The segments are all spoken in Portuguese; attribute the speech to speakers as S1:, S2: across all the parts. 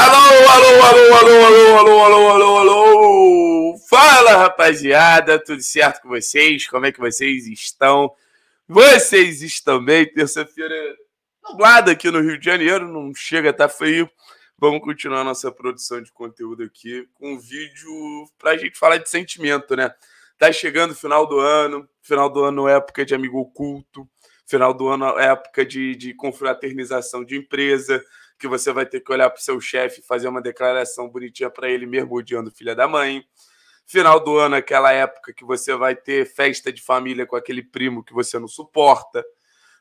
S1: Alô, alô, alô, alô, alô, alô, alô, alô, alô. Fala, rapaziada, tudo certo com vocês? Como é que vocês estão? Vocês estão bem? Terça-feira nublada aqui no Rio de Janeiro, não chega, tá frio. Vamos continuar nossa produção de conteúdo aqui com um vídeo pra gente falar de sentimento, né? Tá chegando o final do ano, final do ano é época de amigo oculto, final do ano é época de, de confraternização de empresa, que você vai ter que olhar para o seu chefe e fazer uma declaração bonitinha para ele, mergulhando filha da mãe. Final do ano, aquela época que você vai ter festa de família com aquele primo que você não suporta.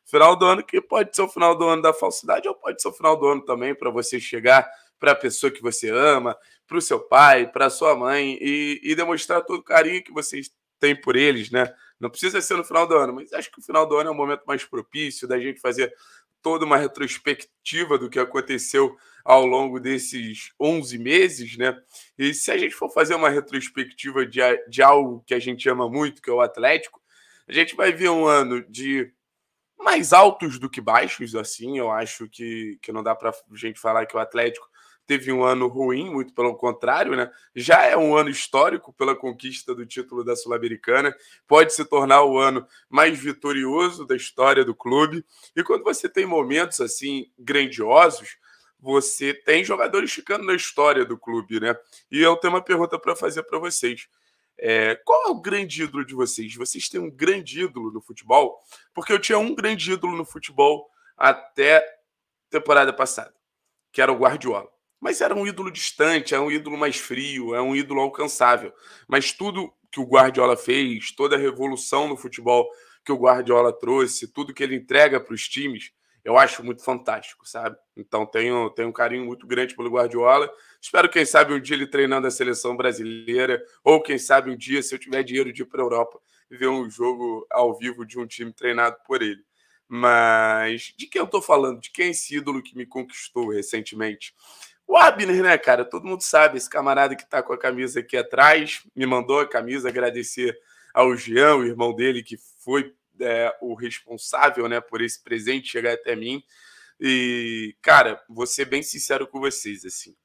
S1: Final do ano que pode ser o final do ano da falsidade ou pode ser o final do ano também para você chegar para a pessoa que você ama, para o seu pai, para sua mãe e, e demonstrar todo o carinho que vocês têm por eles, né? Não precisa ser no final do ano, mas acho que o final do ano é o momento mais propício da gente fazer toda uma retrospectiva do que aconteceu ao longo desses 11 meses, né? E se a gente for fazer uma retrospectiva de, de algo que a gente ama muito, que é o Atlético, a gente vai ver um ano de mais altos do que baixos, assim. Eu acho que, que não dá para a gente falar que o Atlético teve um ano ruim, muito pelo contrário, né? Já é um ano histórico pela conquista do título da Sul-Americana, pode se tornar o ano mais vitorioso da história do clube. E quando você tem momentos assim grandiosos, você tem jogadores ficando na história do clube, né? E eu tenho uma pergunta para fazer para vocês. É, qual é o grande ídolo de vocês? Vocês têm um grande ídolo no futebol? Porque eu tinha um grande ídolo no futebol até temporada passada, que era o Guardiola. Mas era um ídolo distante, é um ídolo mais frio, é um ídolo alcançável. Mas tudo que o Guardiola fez, toda a revolução no futebol que o Guardiola trouxe, tudo que ele entrega para os times, eu acho muito fantástico, sabe? Então tenho, tenho um carinho muito grande pelo Guardiola. Espero, quem sabe, um dia ele treinando a seleção brasileira, ou quem sabe um dia, se eu tiver dinheiro de ir para a Europa, ver um jogo ao vivo de um time treinado por ele. Mas de quem eu estou falando? De quem é esse ídolo que me conquistou recentemente? O Abner, né, cara? Todo mundo sabe, esse camarada que tá com a camisa aqui atrás, me mandou a camisa, agradecer ao Jean, o irmão dele, que foi é, o responsável, né, por esse presente chegar até mim. E, cara, vou ser bem sincero com vocês, assim.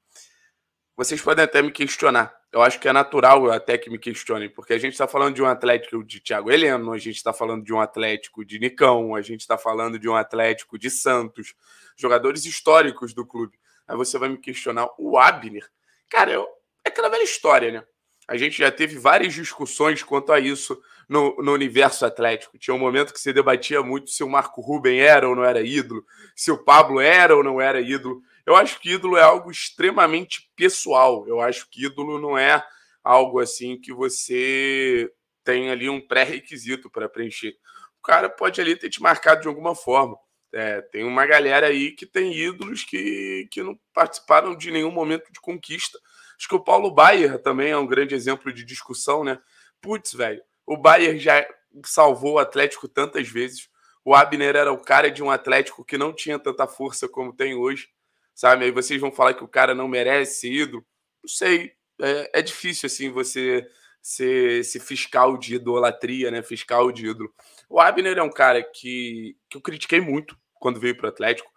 S1: Vocês podem até me questionar. Eu acho que é natural até que me questionem, porque a gente está falando de um Atlético de Thiago Heleno, a gente está falando de um Atlético de Nicão, a gente está falando de um Atlético de Santos, jogadores históricos do clube. Aí você vai me questionar, o Abner? Cara, eu, é aquela velha história, né? A gente já teve várias discussões quanto a isso no, no, universo atlético. Tinha um momento que se debatia muito se o Marco Ruben era ou não era ídolo, se o Pablo era ou não era ídolo. Eu acho que ídolo é algo extremamente pessoal. Eu acho que ídolo não é algo assim que você tem ali um pré-requisito para preencher. O cara pode ali ter te marcado de alguma forma. É, tem uma galera aí que tem ídolos que, que não participaram de nenhum momento de conquista. Acho que o Paulo Baier também é um grande exemplo de discussão, né? Putz, velho, o Bayer já salvou o Atlético tantas vezes. O Abner era o cara de um Atlético que não tinha tanta força como tem hoje, sabe? Aí vocês vão falar que o cara não merece ídolo. Não sei, é, é difícil assim você ser esse fiscal de idolatria, né? Fiscal de ídolo. O Abner é um cara que, que eu critiquei muito quando veio para o Atlético,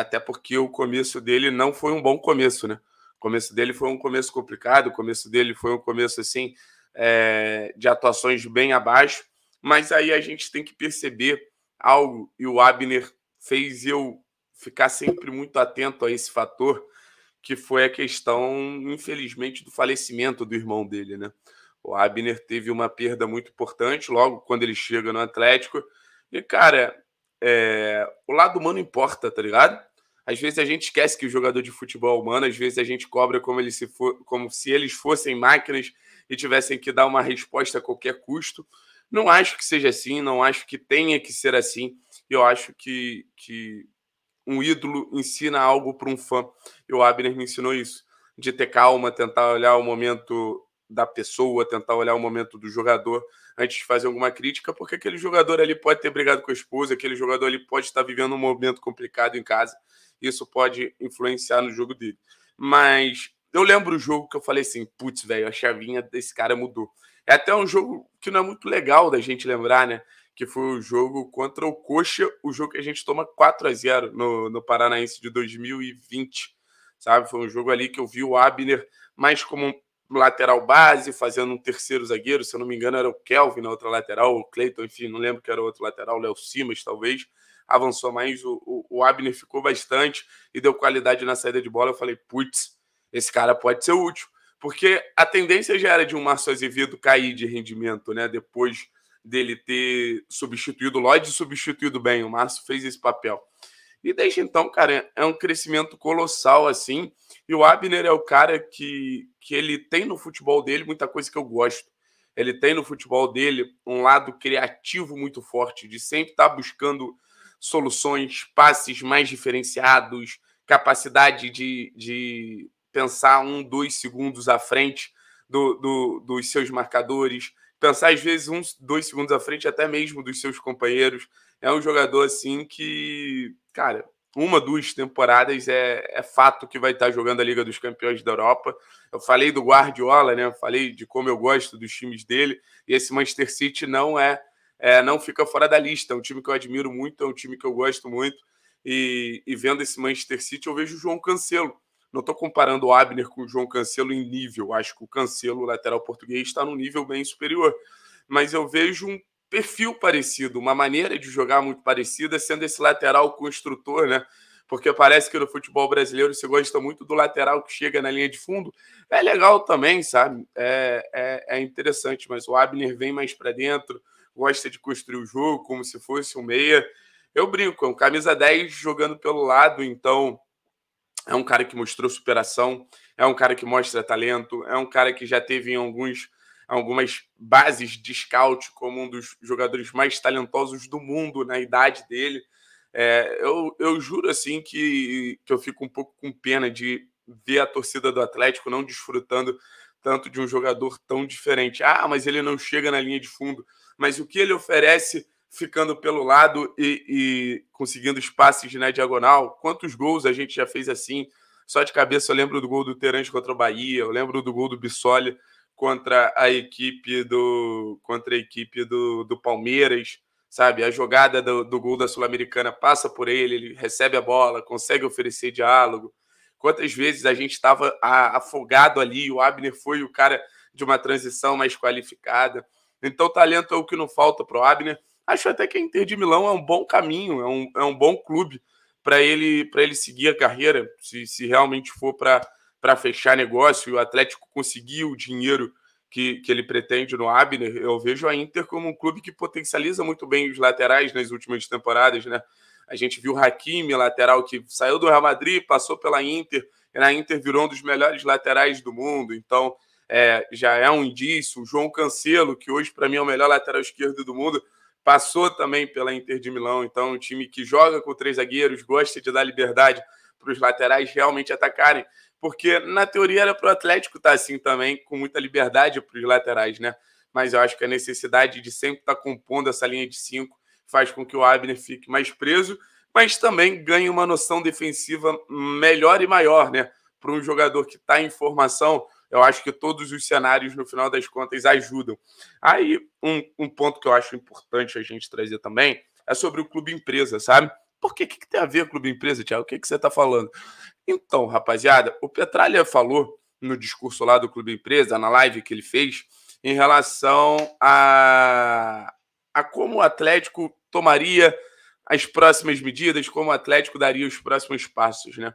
S1: até porque o começo dele não foi um bom começo, né? O começo dele foi um começo complicado, o começo dele foi um começo assim é, de atuações bem abaixo, mas aí a gente tem que perceber algo e o Abner fez eu ficar sempre muito atento a esse fator, que foi a questão, infelizmente, do falecimento do irmão dele, né? O Abner teve uma perda muito importante logo quando ele chega no Atlético. E, cara, é, o lado humano importa, tá ligado? Às vezes a gente esquece que o jogador de futebol é humano, às vezes a gente cobra como, ele se for, como se eles fossem máquinas e tivessem que dar uma resposta a qualquer custo. Não acho que seja assim, não acho que tenha que ser assim. Eu acho que, que um ídolo ensina algo para um fã. E o Abner me ensinou isso, de ter calma, tentar olhar o momento da pessoa, tentar olhar o momento do jogador antes de fazer alguma crítica, porque aquele jogador ali pode ter brigado com a esposa, aquele jogador ali pode estar vivendo um momento complicado em casa. Isso pode influenciar no jogo dele. Mas eu lembro o jogo que eu falei assim: putz, velho, a chavinha desse cara mudou. É até um jogo que não é muito legal da gente lembrar, né? Que foi o jogo contra o Coxa, o jogo que a gente toma 4 a 0 no, no Paranaense de 2020 sabe? Foi um jogo ali que eu vi o Abner mais como lateral base, fazendo um terceiro zagueiro, se eu não me engano era o Kelvin na outra lateral, o Cleiton, enfim, não lembro que era outro lateral, Léo Simas talvez, avançou mais, o, o, o Abner ficou bastante e deu qualidade na saída de bola, eu falei, putz, esse cara pode ser útil, porque a tendência já era de um Márcio Azevedo cair de rendimento, né, depois dele ter substituído o Lloyd, substituído bem, o Márcio fez esse papel. E desde então, cara, é um crescimento colossal, assim. E o Abner é o cara que, que ele tem no futebol dele muita coisa que eu gosto. Ele tem no futebol dele um lado criativo muito forte, de sempre estar tá buscando soluções, passes mais diferenciados, capacidade de, de pensar um, dois segundos à frente do, do, dos seus marcadores, pensar às vezes um, dois segundos à frente até mesmo dos seus companheiros. É um jogador assim que cara, uma, duas temporadas é, é fato que vai estar tá jogando a Liga dos Campeões da Europa. Eu falei do Guardiola, né? Eu falei de como eu gosto dos times dele. E esse Manchester City não é, é, não fica fora da lista. É um time que eu admiro muito, é um time que eu gosto muito. E, e vendo esse Manchester City, eu vejo o João Cancelo. Não estou comparando o Abner com o João Cancelo em nível. Acho que o Cancelo, lateral português, está num nível bem superior. Mas eu vejo um perfil parecido, uma maneira de jogar muito parecida, sendo esse lateral construtor, né? Porque parece que no futebol brasileiro se gosta muito do lateral que chega na linha de fundo. É legal também, sabe? É, é, é interessante, mas o Abner vem mais para dentro, gosta de construir o jogo como se fosse um meia. Eu brinco, é um camisa 10 jogando pelo lado, então é um cara que mostrou superação, é um cara que mostra talento, é um cara que já teve em alguns algumas bases de scout como um dos jogadores mais talentosos do mundo na né, idade dele. É, eu, eu juro assim que, que eu fico um pouco com pena de ver a torcida do Atlético não desfrutando tanto de um jogador tão diferente. Ah, mas ele não chega na linha de fundo. Mas o que ele oferece ficando pelo lado e, e conseguindo espaços na né, diagonal? Quantos gols a gente já fez assim? Só de cabeça eu lembro do gol do Terence contra o Bahia, eu lembro do gol do Bissoli contra a equipe do contra a equipe do, do Palmeiras, sabe? A jogada do, do gol da Sul-Americana passa por ele, ele recebe a bola, consegue oferecer diálogo. Quantas vezes a gente estava afogado ali, o Abner foi o cara de uma transição mais qualificada. Então, talento é o que não falta para o Abner. Acho até que a Inter de Milão é um bom caminho, é um, é um bom clube para ele, ele seguir a carreira, se, se realmente for para para fechar negócio e o Atlético conseguir o dinheiro que, que ele pretende no Abner, eu vejo a Inter como um clube que potencializa muito bem os laterais nas últimas temporadas, né? A gente viu o Hakimi, lateral que saiu do Real Madrid, passou pela Inter, e na Inter virou um dos melhores laterais do mundo. Então, é, já é um indício. O João Cancelo, que hoje para mim é o melhor lateral esquerdo do mundo, passou também pela Inter de Milão. Então, um time que joga com três zagueiros, gosta de dar liberdade para os laterais realmente atacarem porque na teoria era para o Atlético estar tá assim também, com muita liberdade para os laterais, né? Mas eu acho que a necessidade de sempre estar tá compondo essa linha de cinco faz com que o Abner fique mais preso, mas também ganhe uma noção defensiva melhor e maior, né? Para um jogador que está em formação, eu acho que todos os cenários, no final das contas, ajudam. Aí, um, um ponto que eu acho importante a gente trazer também é sobre o clube empresa, sabe? Por que, que tem a ver clube empresa, Tiago? O que, que você está falando? Então, rapaziada, o Petralha falou no discurso lá do clube empresa, na live que ele fez, em relação a, a como o Atlético tomaria as próximas medidas, como o Atlético daria os próximos passos, né?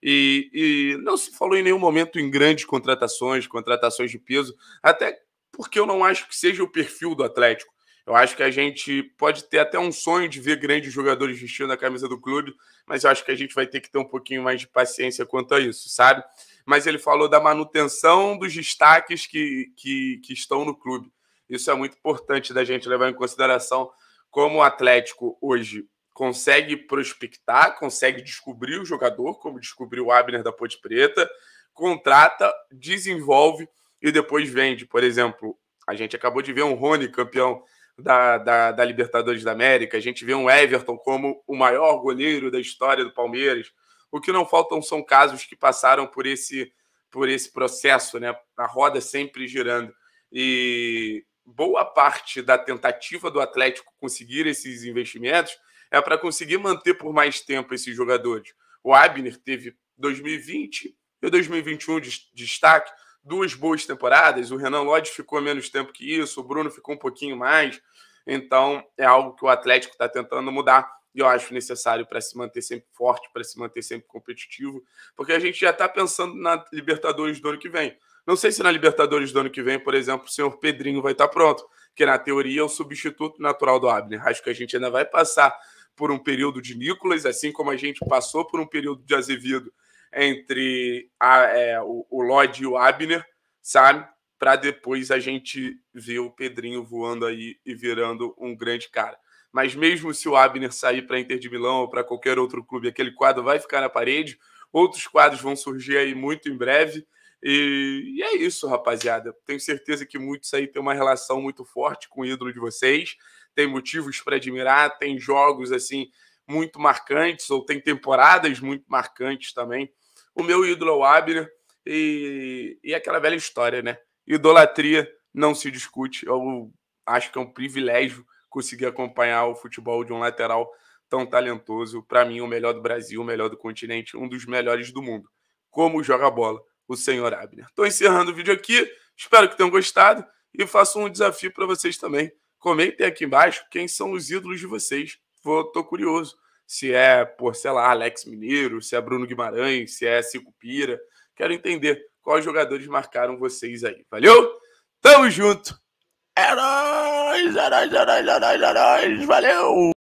S1: E, e, não se falou em nenhum momento em grandes contratações, contratações de peso, até porque eu não acho que seja o perfil do Atlético. Eu acho que a gente pode ter até um sonho de ver grandes jogadores vestindo a camisa do clube, mas eu acho que a gente vai ter que ter um pouquinho mais de paciência quanto a isso, sabe? Mas ele falou da manutenção dos destaques que, que, que estão no clube. Isso é muito importante da gente levar em consideração como o Atlético hoje consegue prospectar, consegue descobrir o jogador, como descobriu o Abner da Ponte Preta, contrata, desenvolve e depois vende. Por exemplo, a gente acabou de ver um Rony campeão da, da, da, Libertadores da América. A gente vê um Everton como o maior goleiro da história do Palmeiras. O que não faltam são casos que passaram por esse, por esse processo, né? A roda sempre girando. E boa parte da tentativa do Atlético conseguir esses investimentos é para conseguir manter por mais tempo esses jogadores. O Abner teve 2020 e 2021 de destaque duas boas temporadas. O Renan Lodge ficou menos tempo que isso, o Bruno ficou um pouquinho mais. Então, é algo que o Atlético está tentando mudar e eu acho necessário para se manter sempre forte, para se manter sempre competitivo, porque a gente já está pensando na Libertadores do ano que vem. Não sei se na Libertadores do ano que vem, por exemplo, o senhor Pedrinho vai estar tá pronto, que na teoria é o substituto natural do Abner. Acho que a gente ainda vai passar por um período de Nicolas, assim como a gente passou por um período de Azevedo entre a, é, o, o e o Abner, sabe? Para depois a gente ver o Pedrinho voando aí e virando um grande cara. Mas mesmo se o Abner sair para Inter de Milão ou para qualquer outro clube, aquele quadro vai ficar na parede. Outros quadros vão surgir aí muito em breve. E, e, é isso, rapaziada. Tenho certeza que muitos aí têm uma relação muito forte com o ídolo de vocês. Tem motivos para admirar, tem jogos assim muito marcantes, ou tem temporadas muito marcantes também. O meu ídolo é o Abner, e, e é aquela velha história, né? Idolatria não se discute. Eu acho que é um privilégio conseguir acompanhar o futebol de um lateral tão talentoso. Para mim, o melhor do Brasil, o melhor do continente, um dos melhores do mundo. Como joga bola o senhor Abner. Estou encerrando o vídeo aqui. Espero que tenham gostado e faço um desafio para vocês também. Comentem aqui embaixo quem são os ídolos de vocês vou, tipo, tô curioso. Se é, por, sei lá, Alex Mineiro, se é Bruno Guimarães, se é Cico Pira. Quero entender quais jogadores marcaram vocês aí. Valeu? Tamo junto! Heróis Heróis Heróis Heróis Heróis Valeu!